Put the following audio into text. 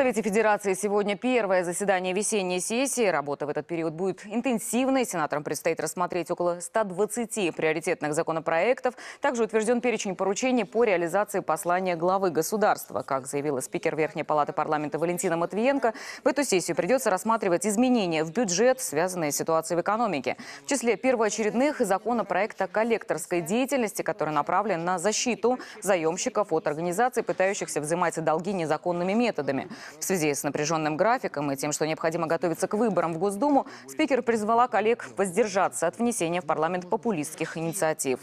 Совете Федерации сегодня первое заседание весенней сессии. Работа в этот период будет интенсивной. Сенаторам предстоит рассмотреть около 120 приоритетных законопроектов. Также утвержден перечень поручений по реализации послания главы государства. Как заявила спикер Верхней Палаты парламента Валентина Матвиенко, в эту сессию придется рассматривать изменения в бюджет, связанные с ситуацией в экономике. В числе первоочередных законопроекта коллекторской деятельности, который направлен на защиту заемщиков от организаций, пытающихся взимать долги незаконными методами. В связи с напряженным графиком и тем, что необходимо готовиться к выборам в Госдуму, спикер призвала коллег воздержаться от внесения в парламент популистских инициатив.